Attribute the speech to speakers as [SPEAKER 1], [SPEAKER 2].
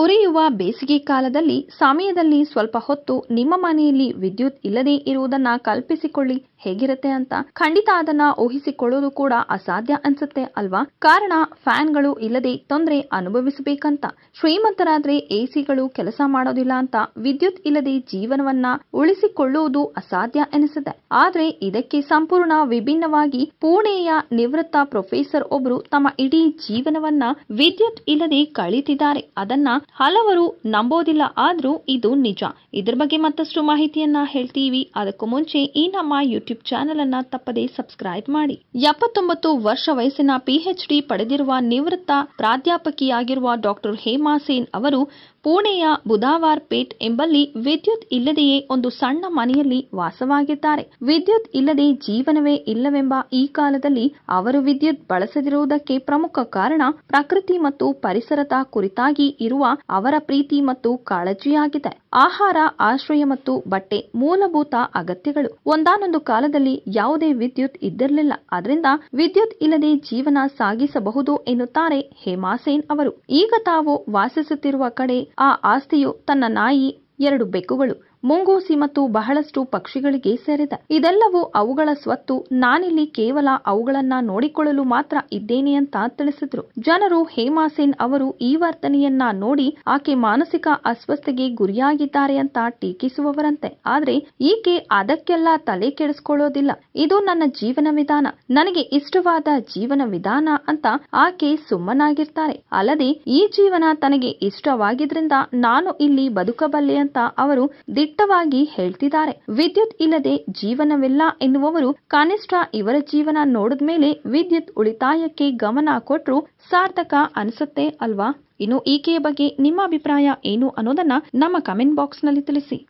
[SPEAKER 1] ಉರಿಯುವ ಬೇಸಿಗೆ ಕಾಲದಲ್ಲಿ ಸಮಯದಲ್ಲಿ ಸ್ವಲ್ಪ ಹೊತ್ತು ನಿಮ್ಮ ಮನೆಯಲ್ಲಿ ವಿದ್ಯುತ್ ಇಲ್ಲದೆ ಇರುವುದನ್ನ ಕಲ್ಪಿಸಿಕೊಳ್ಳಿ ಹೇಗಿರುತ್ತೆ ಅಂತ ಖಂಡಿತ ಅದನ್ನ ಊಹಿಸಿಕೊಳ್ಳೋದು ಕೂಡ ಅಸಾಧ್ಯ ಅನ್ಸುತ್ತೆ ಅಲ್ವಾ ಕಾರಣ ಫ್ಯಾನ್ಗಳು ಇಲ್ಲದೆ ತೊಂದರೆ ಅನುಭವಿಸಬೇಕಂತ ಶ್ರೀಮಂತರಾದ್ರೆ ಎಸಿಗಳು ಕೆಲಸ ಮಾಡೋದಿಲ್ಲ ಅಂತ ವಿದ್ಯುತ್ ಇಲ್ಲದೆ ಜೀವನವನ್ನ ಉಳಿಸಿಕೊಳ್ಳುವುದು ಅಸಾಧ್ಯ ಎನಿಸುತ್ತೆ ಆದ್ರೆ ಇದಕ್ಕೆ ಸಂಪೂರ್ಣ ವಿಭಿನ್ನವಾಗಿ ಪುಣೆಯ ನಿವೃತ್ತ ಪ್ರೊಫೆಸರ್ ಒಬ್ರು ತಮ್ಮ ಇಡೀ ಜೀವನವನ್ನ ವಿದ್ಯುತ್ ಇಲ್ಲದೆ ಕಳೀತಿದ್ದಾರೆ ಅದನ್ನ ಹಲವರು ನಂಬೋದಿಲ್ಲ ಆದರೂ ಇದು ನಿಜ ಇದ್ರ ಬಗ್ಗೆ ಮತ್ತಷ್ಟು ಮಾಹಿತಿಯನ್ನ ಹೇಳ್ತೀವಿ ಅದಕ್ಕೂ ಮುಂಚೆ ಈ ನಮ್ಮ ಯೂಟ್ಯೂಬ್ ಚಾನೆಲ್ ಅನ್ನ ತಪ್ಪದೇ ಸಬ್ಸ್ಕ್ರೈಬ್ ಮಾಡಿ ಎಪ್ಪತ್ತೊಂಬತ್ತು ವರ್ಷ ವಯಸ್ಸಿನ ಪಿಎಚ್ ಡಿ ಪಡೆದಿರುವ ನಿವೃತ್ತ ಪ್ರಾಧ್ಯಾಪಕಿಯಾಗಿರುವ ಡಾಕ್ಟರ್ ಹೇಮಾ ಸೇನ್ ಅವರು ಪುಣೆಯ ಬುಧಾವಾರ್ ಪೇಟ್ ಎಂಬಲ್ಲಿ ವಿದ್ಯುತ್ ಇಲ್ಲದೆಯೇ ಒಂದು ಸಣ್ಣ ಮನೆಯಲ್ಲಿ ವಾಸವಾಗಿದ್ದಾರೆ ವಿದ್ಯುತ್ ಇಲ್ಲದೆ ಜೀವನವೇ ಇಲ್ಲವೆಂಬ ಈ ಕಾಲದಲ್ಲಿ ಅವರು ವಿದ್ಯುತ್ ಬಳಸದಿರುವುದಕ್ಕೆ ಪ್ರಮುಖ ಕಾರಣ ಪ್ರಕೃತಿ ಮತ್ತು ಪರಿಸರದ ಕುರಿತಾಗಿ ಇರುವ ಅವರ ಪ್ರೀತಿ ಮತ್ತು ಕಾಳಜಿಯಾಗಿದೆ ಆಹಾರ ಆಶ್ರಯ ಮತ್ತು ಬಟ್ಟೆ ಮೂಲಭೂತ ಅಗತ್ಯಗಳು ಒಂದಾನೊಂದು ಕಾಲದಲ್ಲಿ ಯಾವುದೇ ವಿದ್ಯುತ್ ಇದ್ದಿರಲಿಲ್ಲ ಆದ್ರಿಂದ ವಿದ್ಯುತ್ ಇಲ್ಲದೆ ಜೀವನ ಸಾಗಿಸಬಹುದು ಎನ್ನುತ್ತಾರೆ ಹೇಮಾಸೇನ್ ಅವರು ಈಗ ತಾವು ವಾಸಿಸುತ್ತಿರುವ ಕಡೆ ಆ ಆಸ್ತಿಯು ತನ್ನ ನಾಯಿ ಎರಡು ಬೆಕ್ಕುಗಳು ಮುಂಗೂಸಿ ಮತ್ತು ಬಹಳಷ್ಟು ಪಕ್ಷಿಗಳಿಗೆ ಸೇರಿದ ಇದೆಲ್ಲವೂ ಅವುಗಳ ಸ್ವತ್ತು ನಾನಿಲ್ಲಿ ಕೇವಲ ಅವುಗಳನ್ನ ನೋಡಿಕೊಳ್ಳಲು ಮಾತ್ರ ಇದ್ದೇನೆ ಅಂತ ತಿಳಿಸಿದ್ರು ಜನರು ಹೇಮಾಸೇನ್ ಅವರು ಈ ವರ್ತನೆಯನ್ನ ನೋಡಿ ಆಕೆ ಮಾನಸಿಕ ಅಸ್ವಸ್ಥೆಗೆ ಗುರಿಯಾಗಿದ್ದಾರೆ ಅಂತ ಟೀಕಿಸುವವರಂತೆ ಆದ್ರೆ ಈಕೆ ಅದಕ್ಕೆಲ್ಲ ತಲೆ ಕೆಡಿಸ್ಕೊಳ್ಳೋದಿಲ್ಲ ಇದು ನನ್ನ ಜೀವನ ವಿಧಾನ ನನಗೆ ಇಷ್ಟವಾದ ಜೀವನ ವಿಧಾನ ಅಂತ ಆಕೆ ಸುಮ್ಮನಾಗಿರ್ತಾರೆ ಅಲ್ಲದೆ ಈ ಜೀವನ ತನಗೆ ಇಷ್ಟವಾಗಿದ್ರಿಂದ ನಾನು ಇಲ್ಲಿ ಬದುಕಬಲ್ಲೆ ಅಂತ ಅವರು ದಿಟ್ಟ ದಿಟ್ಟವಾಗಿ ಹೇಳ್ತಿದ್ದಾರೆ ವಿದ್ಯುತ್ ಇಲ್ಲದೆ ಜೀವನವಿಲ್ಲ ಎನ್ನುವವರು ಕನಿಷ್ಠ ಇವರ ಜೀವನ ನೋಡಿದ್ಮೇಲೆ ವಿದ್ಯುತ್ ಉಳಿತಾಯಕ್ಕೆ ಗಮನ ಕೊಟ್ಟರು ಸಾರ್ಥಕ ಅನಿಸುತ್ತೆ ಅಲ್ವಾ ಇನ್ನು ಈಕೆಯ ಬಗ್ಗೆ ನಿಮ್ಮ ಅಭಿಪ್ರಾಯ ಏನು ಅನ್ನೋದನ್ನ ನಮ್ಮ ಕಮೆಂಟ್ ಬಾಕ್ಸ್ನಲ್ಲಿ ತಿಳಿಸಿ